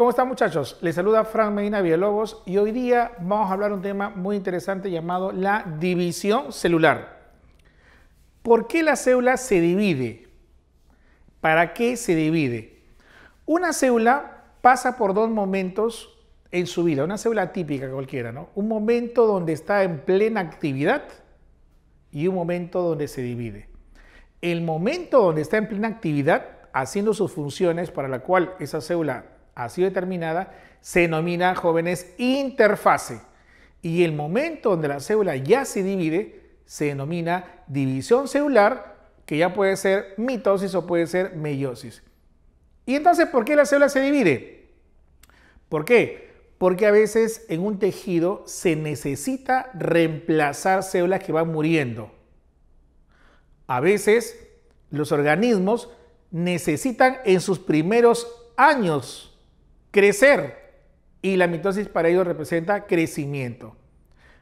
¿Cómo están muchachos? Les saluda Frank Medina Biólogos y hoy día vamos a hablar un tema muy interesante llamado la división celular. ¿Por qué la célula se divide? ¿Para qué se divide? Una célula pasa por dos momentos en su vida, una célula típica cualquiera, ¿no? Un momento donde está en plena actividad y un momento donde se divide. El momento donde está en plena actividad, haciendo sus funciones para la cual esa célula sido determinada se denomina jóvenes interfase y el momento donde la célula ya se divide se denomina división celular que ya puede ser mitosis o puede ser meiosis. ¿Y entonces por qué la célula se divide? ¿Por qué? Porque a veces en un tejido se necesita reemplazar células que van muriendo. A veces los organismos necesitan en sus primeros años crecer. Y la mitosis para ellos representa crecimiento.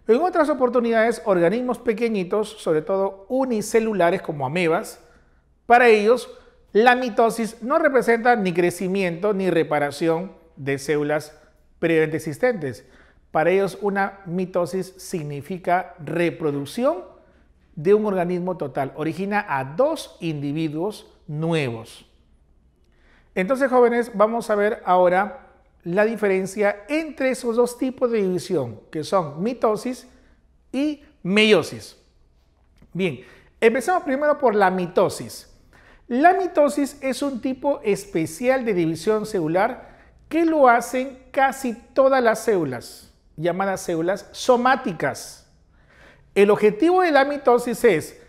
En otras oportunidades, organismos pequeñitos, sobre todo unicelulares como amebas, para ellos la mitosis no representa ni crecimiento ni reparación de células previamente existentes. Para ellos una mitosis significa reproducción de un organismo total. Origina a dos individuos nuevos. Entonces, jóvenes, vamos a ver ahora la diferencia entre esos dos tipos de división, que son mitosis y meiosis. Bien, empezamos primero por la mitosis. La mitosis es un tipo especial de división celular que lo hacen casi todas las células, llamadas células somáticas. El objetivo de la mitosis es,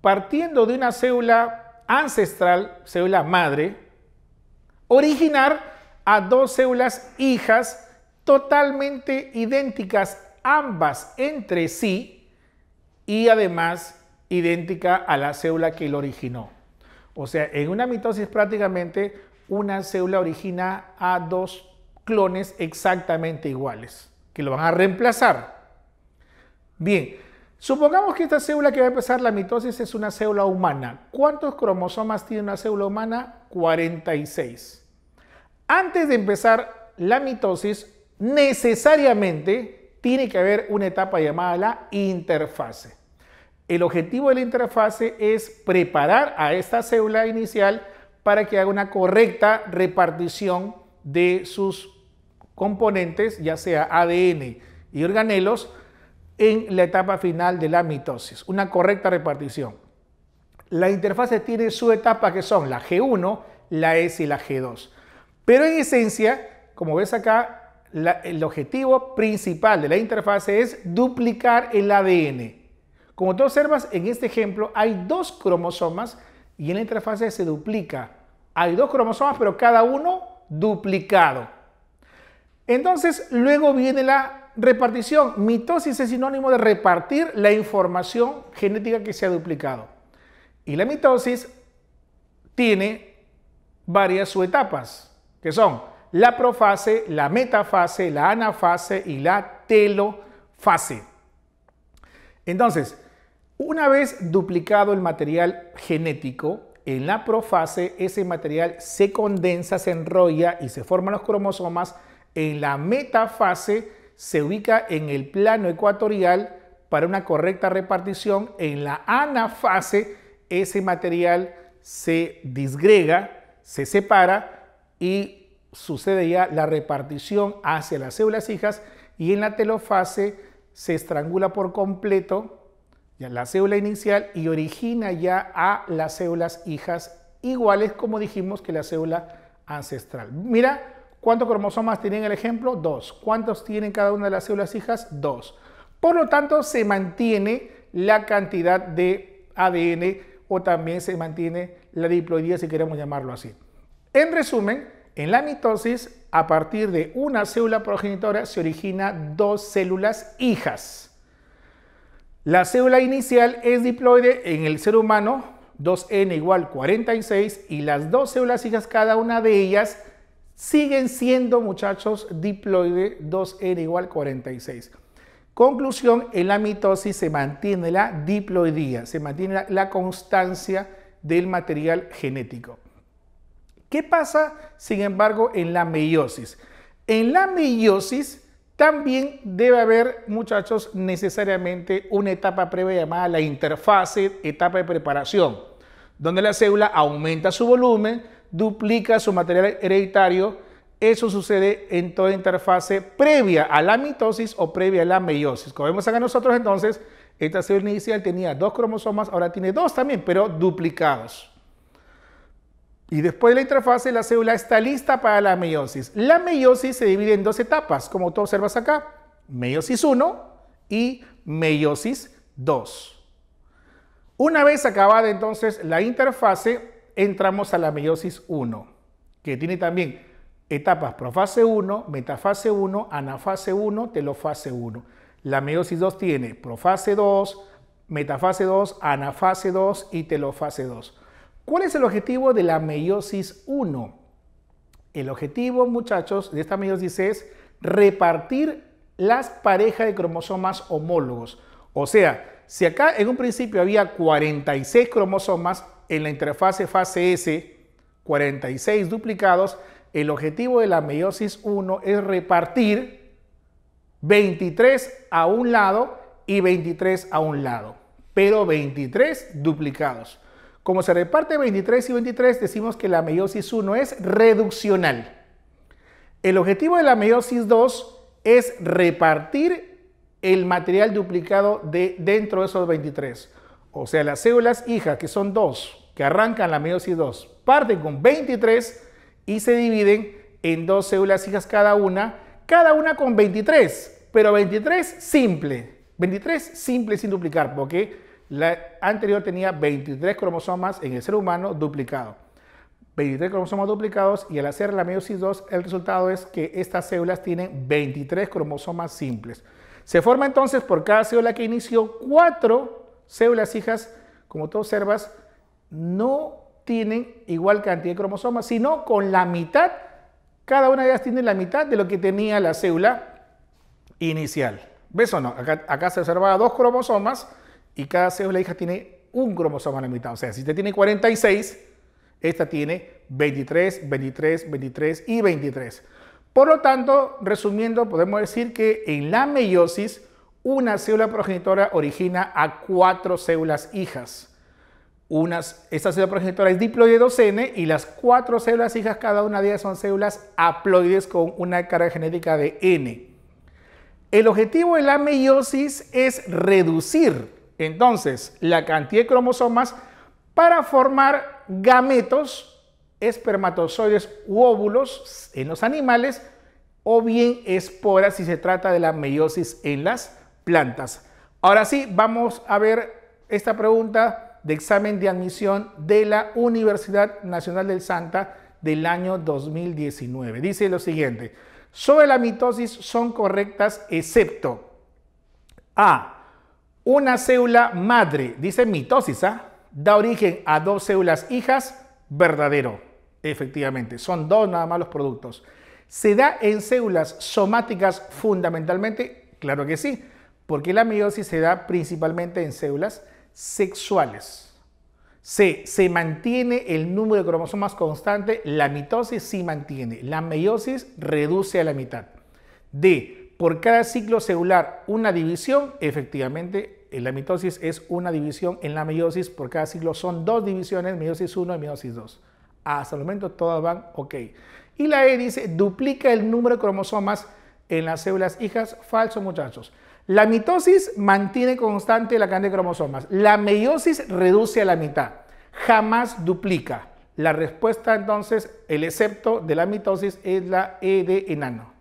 partiendo de una célula ancestral, célula madre, originar a dos células hijas totalmente idénticas, ambas entre sí y además idéntica a la célula que lo originó. O sea, en una mitosis prácticamente una célula origina a dos clones exactamente iguales, que lo van a reemplazar. Bien, Supongamos que esta célula que va a empezar la mitosis es una célula humana. ¿Cuántos cromosomas tiene una célula humana? 46. Antes de empezar la mitosis, necesariamente tiene que haber una etapa llamada la interfase. El objetivo de la interfase es preparar a esta célula inicial para que haga una correcta repartición de sus componentes, ya sea ADN y organelos, en la etapa final de la mitosis, una correcta repartición. La interfase tiene su etapa que son la G1, la S y la G2. Pero en esencia, como ves acá, el objetivo principal de la interfase es duplicar el ADN. Como tú observas, en este ejemplo hay dos cromosomas y en la interfase se duplica. Hay dos cromosomas, pero cada uno duplicado. Entonces, luego viene la repartición. Mitosis es sinónimo de repartir la información genética que se ha duplicado. Y la mitosis tiene varias subetapas, que son la profase, la metafase, la anafase y la telofase. Entonces, una vez duplicado el material genético, en la profase ese material se condensa, se enrolla y se forman los cromosomas en la metafase se ubica en el plano ecuatorial para una correcta repartición. En la anafase ese material se disgrega, se separa y sucede ya la repartición hacia las células hijas y en la telofase se estrangula por completo ya la célula inicial y origina ya a las células hijas iguales como dijimos que la célula ancestral. Mira ¿Cuántos cromosomas tienen el ejemplo? Dos. ¿Cuántos tienen cada una de las células hijas? Dos. Por lo tanto, se mantiene la cantidad de ADN o también se mantiene la diploidía, si queremos llamarlo así. En resumen, en la mitosis, a partir de una célula progenitora se origina dos células hijas. La célula inicial es diploide en el ser humano, 2n igual 46, y las dos células hijas, cada una de ellas, siguen siendo, muchachos, diploide 2N igual 46. Conclusión, en la mitosis se mantiene la diploidía, se mantiene la, constancia del material genético. ¿Qué pasa, sin embargo, en la meiosis? En la meiosis también debe haber, muchachos, necesariamente una etapa previa llamada la interfase, etapa de preparación, donde la célula aumenta su volumen, duplica su material hereditario. Eso sucede en toda interfase previa a la mitosis o previa a la meiosis. Como vemos acá nosotros entonces, esta célula inicial tenía dos cromosomas, ahora tiene dos también, pero duplicados. Y después de la interfase, la célula está lista para la meiosis. La meiosis se divide en dos etapas, como tú observas acá, meiosis 1 y meiosis 2. Una vez acabada entonces la interfase, entramos a la meiosis 1, que tiene también etapas profase 1, metafase 1, anafase 1, telofase 1. La meiosis 2 tiene profase 2, metafase 2, anafase 2 y telofase 2. ¿Cuál es el objetivo de la meiosis 1? El objetivo, muchachos, de esta meiosis es repartir las parejas de cromosomas homólogos. O sea, si acá en un principio había 46 cromosomas, en la interfase fase S 46 duplicados, el objetivo de la meiosis 1 es repartir 23 a un lado y 23 a un lado, pero 23 duplicados. Como se reparte 23 y 23, decimos que la meiosis 1 es reduccional. El objetivo de la meiosis 2 es repartir el material duplicado de dentro de esos 23 o sea, las células hijas, que son dos, que arrancan la meiosis 2, parten con 23 y se dividen en dos células hijas cada una, cada una con 23, pero 23 simple, 23 simple sin duplicar, porque la anterior tenía 23 cromosomas en el ser humano duplicado. 23 cromosomas duplicados y al hacer la meiosis 2, el resultado es que estas células tienen 23 cromosomas simples. Se forma entonces por cada célula que inició 4 células hijas, como tú observas, no tienen igual cantidad de cromosomas, sino con la mitad, cada una de ellas tiene la mitad de lo que tenía la célula inicial. ¿Ves o no? Acá, se observaba dos cromosomas y cada célula hija tiene un cromosoma a la mitad. O sea, si usted tiene 46, esta tiene 23, 23, 23 y 23. Por lo tanto, resumiendo, podemos decir que en la meiosis una célula progenitora origina a cuatro células hijas. Unas, esta célula progenitora es diploide 2N y las cuatro células hijas, cada una de ellas son células haploides con una carga genética de N. El objetivo de la meiosis es reducir entonces la cantidad de cromosomas para formar gametos, espermatozoides u óvulos en los animales o bien esporas si se trata de la meiosis en las plantas. Ahora sí, vamos a ver esta pregunta de examen de admisión de la Universidad Nacional del Santa del año 2019. Dice lo siguiente, sobre la mitosis son correctas excepto A, una célula madre, dice mitosis, ¿ah? da origen a dos células hijas, verdadero, efectivamente, son dos nada más los productos. ¿Se da en células somáticas fundamentalmente? Claro que sí. Porque la meiosis se da principalmente en células sexuales. C. se, mantiene el número de cromosomas constante, la mitosis sí mantiene, la meiosis reduce a la mitad. D, por cada ciclo celular una división, efectivamente eh, la mitosis es una división, en la meiosis por cada ciclo son dos divisiones, meiosis 1 y meiosis 2. Hasta el momento todas van ok. Y la E dice, duplica el número de cromosomas en las células hijas, falso muchachos. La mitosis mantiene constante la cantidad de cromosomas. La meiosis reduce a la mitad. Jamás duplica. La respuesta entonces, el excepto de la mitosis, es la E de enano.